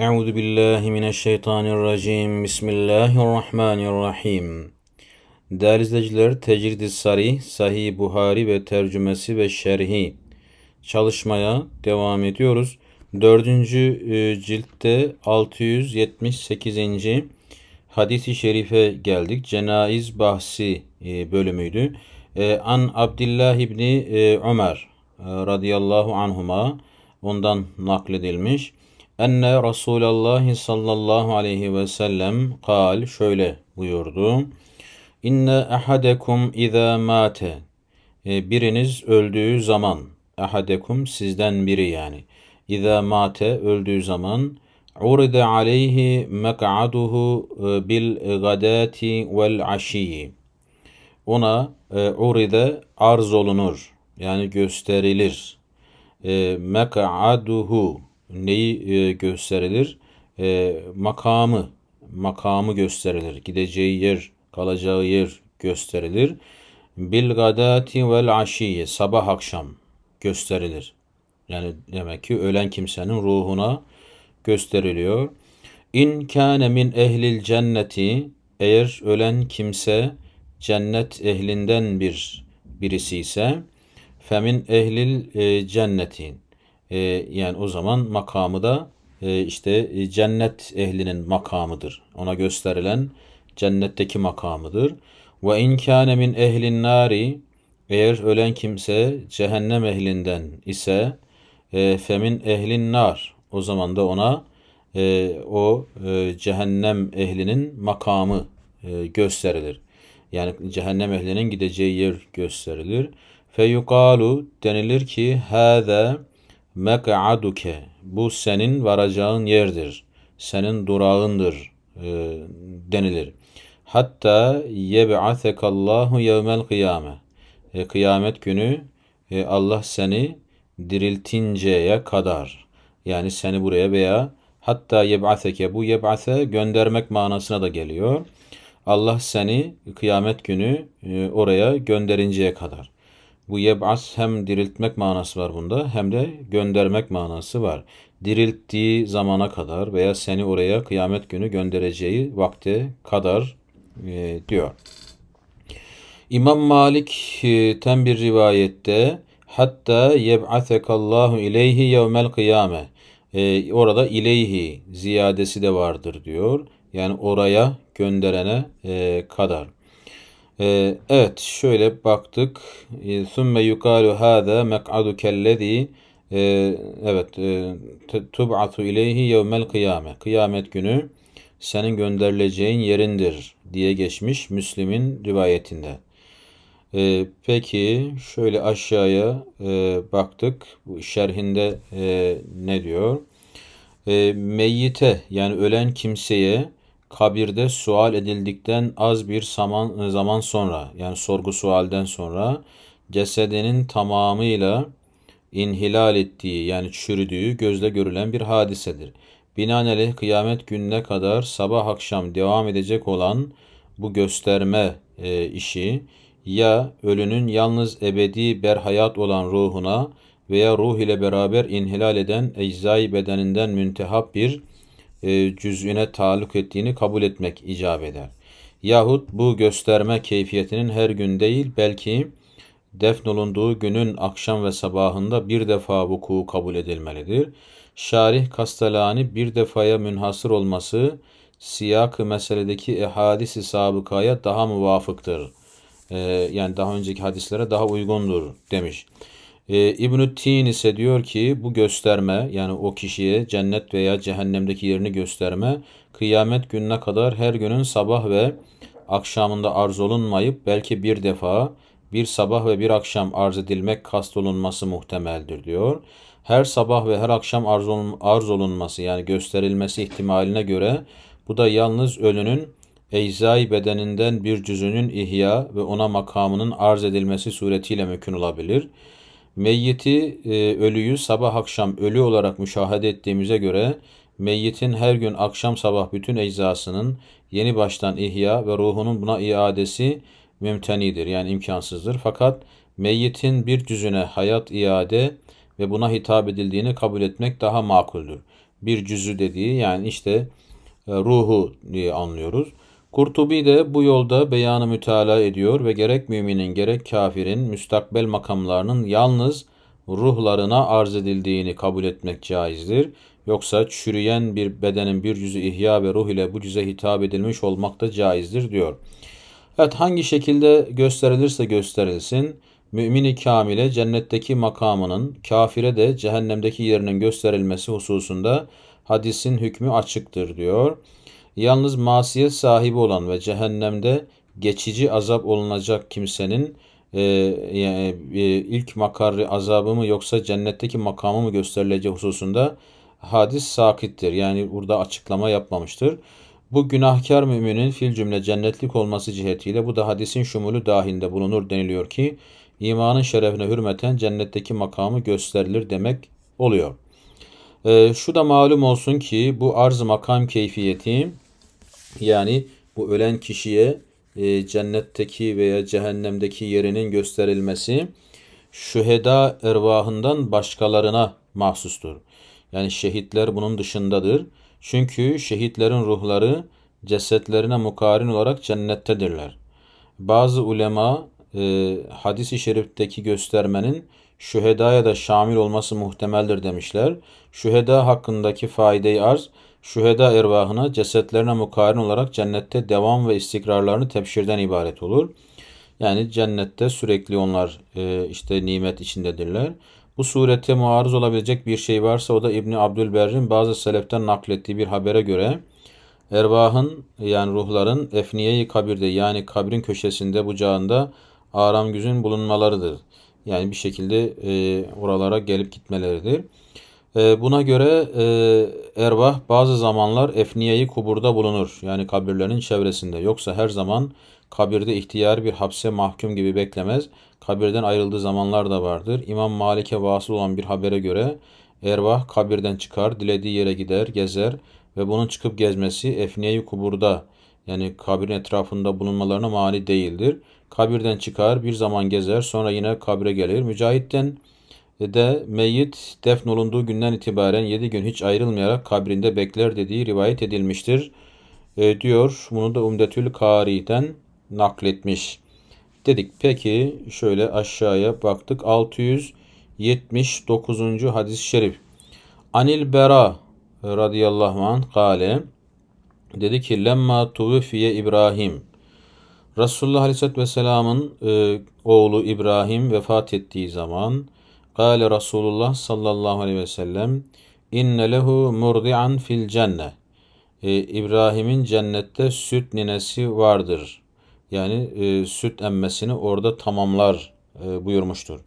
أعوذ بالله من الşeytan الرجيم بسم الله الرحمن الرحيم Değerli izleyiciler, Tecrid-i Sari, Sahih Buhari ve tercümesi ve şerhi çalışmaya devam ediyoruz. Dördüncü e, ciltte 678. hadisi şerife geldik. Cenaiz bahsi e, bölümüydü. E, an Abdullah ibni Ömer radıyallahu anhuma ondan nakledilmiş. Enne Resulallah sallallahu aleyhi ve sellem kal şöyle buyurdu. İnne ahadekum iza mate e, biriniz öldüğü zaman ahadekum sizden biri yani iza mate öldüğü zaman uride aleyhi mek'aduhu e, bil gadati vel aşiyi ona e, uride arz olunur yani gösterilir e, mek'aduhu neyi e, gösterilir? E, makamı, makamı gösterilir. Gideceği yer, kalacağı yer gösterilir. Bil gadati vel aşiye, sabah akşam gösterilir. Yani demek ki ölen kimsenin ruhuna gösteriliyor. İn kâne min ehlil cenneti, eğer ölen kimse cennet ehlinden bir birisi ise femin ehlil e, cenneti e, yani o zaman makamı da e, işte e, cennet ehlinin makamıdır. Ona gösterilen cennetteki makamıdır. Ve in kâne min ehlin nari eğer ölen kimse cehennem ehlinden ise e, femin ehlin nar o zaman da ona e, o e, cehennem ehlinin makamı e, gösterilir. Yani cehennem ehlinin gideceği yer gösterilir. Feyukalu denilir ki hâze mek'aduke bu senin varacağın yerdir. Senin durağındır e, denilir. Hatta yeb'atekallahu yevmel kıyame. E, kıyamet günü e, Allah seni diriltinceye kadar. Yani seni buraya veya hatta yeb'ateke bu yeb'ate göndermek manasına da geliyor. Allah seni kıyamet günü e, oraya gönderinceye kadar. Bu yeb'as hem diriltmek manası var bunda hem de göndermek manası var. Dirilttiği zamana kadar veya seni oraya kıyamet günü göndereceği vakte kadar e, diyor. İmam Malik Malik'ten e, bir rivayette hatta yeb'atekallahu ileyhi yevmel kıyame e, orada ileyhi ziyadesi de vardır diyor. Yani oraya gönderene e, kadar. Ee, evet şöyle baktık. Sümme ee, yukalu hâzâ mek'adu kellezî ee, evet e, tub'atu ileyhi yevmel kıyame. Kıyamet günü senin gönderileceğin yerindir diye geçmiş Müslim'in rivayetinde. Ee, peki şöyle aşağıya e, baktık. Bu şerhinde e, ne diyor? E, meyyite yani ölen kimseye kabirde sual edildikten az bir zaman, e, zaman sonra yani sorgu sualden sonra cesedinin tamamıyla inhilal ettiği yani çürüdüğü gözle görülen bir hadisedir. Binaenaleyh kıyamet gününe kadar sabah akşam devam edecek olan bu gösterme e, işi ya ölünün yalnız ebedi berhayat olan ruhuna veya ruh ile beraber inhilal eden eczai bedeninden müntehap bir e, cüzüne taluk ettiğini kabul etmek icap eder. Yahut bu gösterme keyfiyetinin her gün değil belki defnolunduğu günün akşam ve sabahında bir defa vuku kabul edilmelidir. Şarih Kastalani bir defaya münhasır olması siyak-ı meseledeki hadisi sabıkaya daha muvafıktır. Ee, yani daha önceki hadislere daha uygundur demiş. E, İbn-i Tin ise diyor ki bu gösterme yani o kişiye cennet veya cehennemdeki yerini gösterme kıyamet gününe kadar her günün sabah ve akşamında arz olunmayıp belki bir defa bir sabah ve bir akşam arz edilmek kast olunması muhtemeldir diyor. Her sabah ve her akşam arz, olun, arz olunması yani gösterilmesi ihtimaline göre bu da yalnız ölünün eczai bedeninden bir cüzünün ihya ve ona makamının arz edilmesi suretiyle mümkün olabilir.'' Meyyiti, e, ölüyü sabah akşam ölü olarak müşahede ettiğimize göre meyyitin her gün akşam sabah bütün eczasının yeni baştan ihya ve ruhunun buna iadesi mümtenidir yani imkansızdır. Fakat meyyitin bir cüzüne hayat iade ve buna hitap edildiğini kabul etmek daha makuldür. Bir cüzü dediği yani işte e, ruhu diye anlıyoruz. Kurtubi de bu yolda beyanı mütala ediyor ve gerek müminin gerek kafirin müstakbel makamlarının yalnız ruhlarına arz edildiğini kabul etmek caizdir. Yoksa çürüyen bir bedenin bir cüzü ihya ve ruh ile bu cüze hitap edilmiş olmak da caizdir diyor. Evet hangi şekilde gösterilirse gösterilsin mümini kamile cennetteki makamının kafire de cehennemdeki yerinin gösterilmesi hususunda hadisin hükmü açıktır diyor. Yalnız masiyet sahibi olan ve cehennemde geçici azap olunacak kimsenin e, e, e ilk makarı azabı mı yoksa cennetteki makamı mı gösterileceği hususunda hadis sakittir. Yani burada açıklama yapmamıştır. Bu günahkar müminin fil cümle cennetlik olması cihetiyle bu da hadisin şumulu dahinde bulunur deniliyor ki imanın şerefine hürmeten cennetteki makamı gösterilir demek oluyor. E, şu da malum olsun ki bu arz makam keyfiyeti yani bu ölen kişiye e, cennetteki veya cehennemdeki yerinin gösterilmesi şüheda ervahından başkalarına mahsustur. Yani şehitler bunun dışındadır. Çünkü şehitlerin ruhları cesetlerine mukarin olarak cennettedirler. Bazı ulema e, hadis şerifteki göstermenin şühedaya da şamil olması muhtemeldir demişler. Şüheda hakkındaki faideyi arz şüheda ervahına cesetlerine mukarin olarak cennette devam ve istikrarlarını tepşirden ibaret olur. Yani cennette sürekli onlar e, işte nimet içindedirler. Bu surete muarız olabilecek bir şey varsa o da İbni Abdülberr'in bazı seleften naklettiği bir habere göre ervahın yani ruhların efniyeyi kabirde yani kabrin köşesinde bucağında aram güzün bulunmalarıdır. Yani bir şekilde e, oralara gelip gitmeleridir. Ee, buna göre e, ervah bazı zamanlar efniyeyi kuburda bulunur. Yani kabirlerinin çevresinde. Yoksa her zaman kabirde ihtiyar bir hapse mahkum gibi beklemez. Kabirden ayrıldığı zamanlar da vardır. İmam Malik'e vasıl olan bir habere göre ervah kabirden çıkar, dilediği yere gider, gezer ve bunun çıkıp gezmesi efniyeyi kuburda yani kabirin etrafında bulunmalarına mani değildir. Kabirden çıkar, bir zaman gezer, sonra yine kabre gelir. Mücahit'ten de meyit defnolunduğu günden itibaren yedi gün hiç ayrılmayarak kabrinde bekler dediği rivayet edilmiştir e, diyor. Bunu da Umdetül Kari'den nakletmiş. Dedik peki şöyle aşağıya baktık 679. hadis-i şerif. Anil Bera radıyallahu anh kale dedi ki lemma tuvfiye İbrahim Resulullah Aleyhisselatü Vesselam'ın e, oğlu İbrahim vefat ettiği zaman Kale Resulullah sallallahu aleyhi ve sellem inne lehu murdi'an fil cenne. Ee, İbrahim'in cennette süt ninesi vardır. Yani e, süt emmesini orada tamamlar e, buyurmuştur.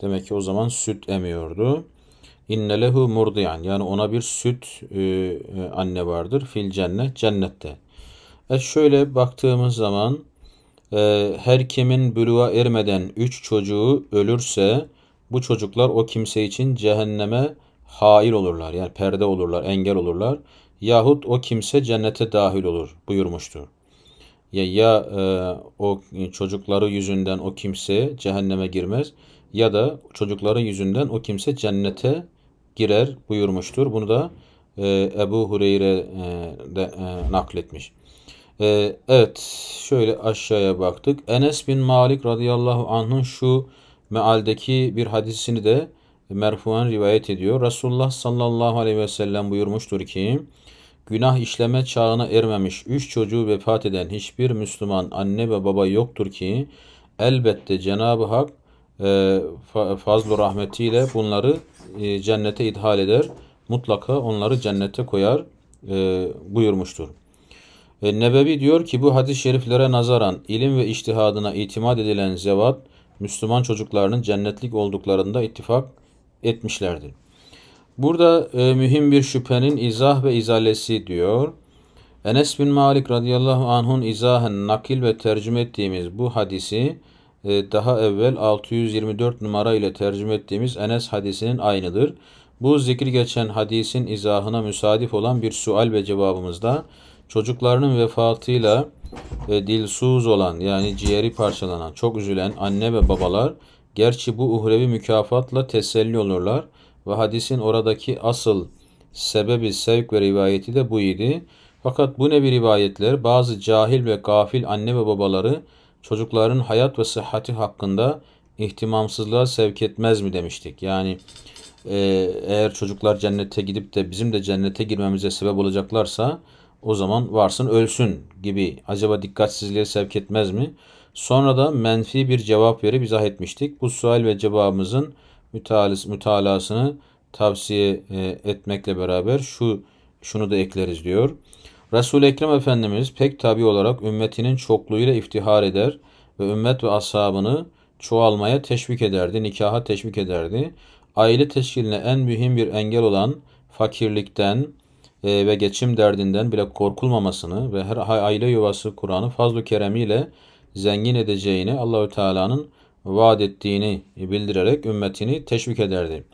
Demek ki o zaman süt emiyordu. İnne lehu murdi'an. Yani ona bir süt e, e anne vardır. Fil cennet, cennette. E şöyle baktığımız zaman e, her kimin bülüğa ermeden üç çocuğu ölürse bu çocuklar o kimse için cehenneme hail olurlar. Yani perde olurlar, engel olurlar. Yahut o kimse cennete dahil olur buyurmuştur. Ya, ya e, o çocukları yüzünden o kimse cehenneme girmez ya da çocukların yüzünden o kimse cennete girer buyurmuştur. Bunu da e, Ebu Hureyre e, de e, nakletmiş. E, evet şöyle aşağıya baktık. Enes bin Malik radıyallahu anh'ın şu mealdeki bir hadisini de merfuan rivayet ediyor. Resulullah sallallahu aleyhi ve sellem buyurmuştur ki günah işleme çağına ermemiş üç çocuğu vefat eden hiçbir Müslüman anne ve baba yoktur ki elbette Cenab-ı Hak e, fazlu rahmetiyle bunları e, cennete idhal eder. Mutlaka onları cennete koyar e, buyurmuştur. E, Nebevi diyor ki bu hadis-i şeriflere nazaran ilim ve iştihadına itimat edilen zevat Müslüman çocuklarının cennetlik olduklarında ittifak etmişlerdir. Burada e, mühim bir şüphenin izah ve izalesi diyor. Enes bin Malik radıyallahu anh'un izahen nakil ve tercüme ettiğimiz bu hadisi e, daha evvel 624 numara ile tercüme ettiğimiz Enes hadisinin aynıdır. Bu zikir geçen hadisin izahına müsadif olan bir sual ve cevabımızda çocuklarının vefatıyla ve dilsuz olan yani ciğeri parçalanan, çok üzülen anne ve babalar gerçi bu uhrevi mükafatla teselli olurlar ve hadisin oradaki asıl sebebi sevk ve rivayeti de bu idi. Fakat bu nevi rivayetler bazı cahil ve gafil anne ve babaları çocukların hayat ve sıhhati hakkında ihtimamsızlığa sevk etmez mi demiştik. Yani e, eğer çocuklar cennete gidip de bizim de cennete girmemize sebep olacaklarsa o zaman varsın ölsün gibi acaba dikkatsizliğe sevk etmez mi? Sonra da menfi bir cevap verip izah etmiştik. Bu sual ve cevabımızın mütalasını tavsiye e, etmekle beraber şu şunu da ekleriz diyor. Resul-i Ekrem Efendimiz pek tabi olarak ümmetinin çokluğuyla iftihar eder ve ümmet ve ashabını çoğalmaya teşvik ederdi, nikaha teşvik ederdi. Aile teşkiline en mühim bir engel olan fakirlikten, e, ve geçim derdinden bile korkulmamasını ve her aile yuvası Kur'an'ı fazl-ı keremiyle zengin edeceğini Allahü Teala'nın vaat ettiğini bildirerek ümmetini teşvik ederdi.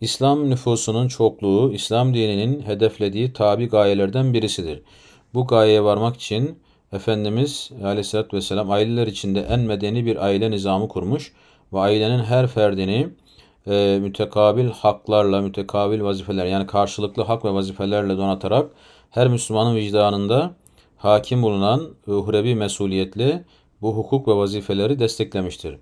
İslam nüfusunun çokluğu İslam dininin hedeflediği tabi gayelerden birisidir. Bu gayeye varmak için Efendimiz Aleyhisselatü Vesselam aileler içinde en medeni bir aile nizamı kurmuş ve ailenin her ferdini e, mütekabil haklarla, mütekabil vazifeler yani karşılıklı hak ve vazifelerle donatarak her Müslümanın vicdanında hakim bulunan uhrevi mesuliyetli bu hukuk ve vazifeleri desteklemiştir.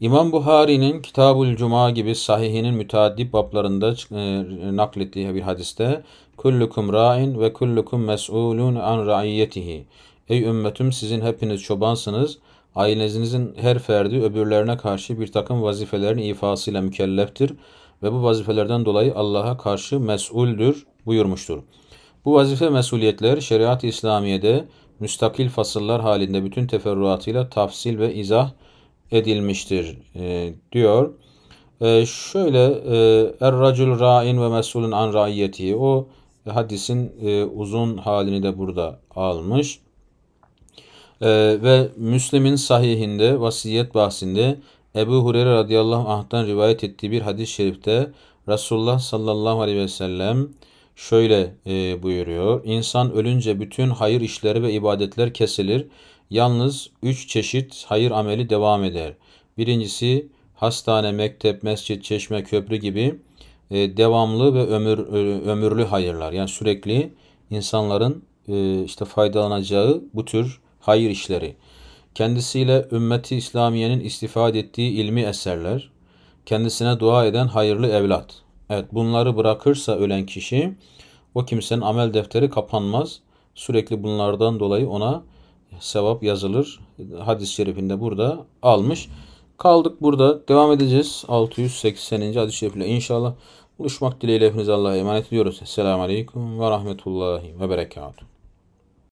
İmam Buhari'nin Kitabul Cuma gibi sahihinin müteaddip bablarında e, naklettiği bir hadiste "Kullukum ra'in ve kullukum mes'ulun an ra'iyetihi." Ey ümmetim sizin hepiniz çobansınız Ailenizin her ferdi öbürlerine karşı bir takım vazifelerin ifasıyla mükelleftir ve bu vazifelerden dolayı Allah'a karşı mesuldür buyurmuştur. Bu vazife mesuliyetler şeriat-ı İslamiye'de müstakil fasıllar halinde bütün teferruatıyla tafsil ve izah edilmiştir e, diyor. E, şöyle e, er-racul ra'in ve mesulun an raiyeti o hadisin e, uzun halini de burada almış. Ee, ve Müslim'in sahihinde vasiyet bahsinde Ebu Hureyre radıyallahu anh'tan rivayet ettiği bir hadis-i şerifte Resulullah sallallahu aleyhi ve sellem şöyle e, buyuruyor. İnsan ölünce bütün hayır işleri ve ibadetler kesilir. Yalnız üç çeşit hayır ameli devam eder. Birincisi hastane, mektep, mescit, çeşme, köprü gibi e, devamlı ve ömür e, ömürlü hayırlar. Yani sürekli insanların e, işte faydalanacağı bu tür hayır işleri, kendisiyle ümmeti İslamiye'nin istifade ettiği ilmi eserler, kendisine dua eden hayırlı evlat. Evet bunları bırakırsa ölen kişi o kimsenin amel defteri kapanmaz. Sürekli bunlardan dolayı ona sevap yazılır. Hadis-i şerifinde burada almış. Kaldık burada. Devam edeceğiz. 680. hadis-i şerifle inşallah. Buluşmak dileğiyle hepinize Allah'a emanet ediyoruz. Selamun Aleyküm ve Rahmetullahi ve Berekatuhu.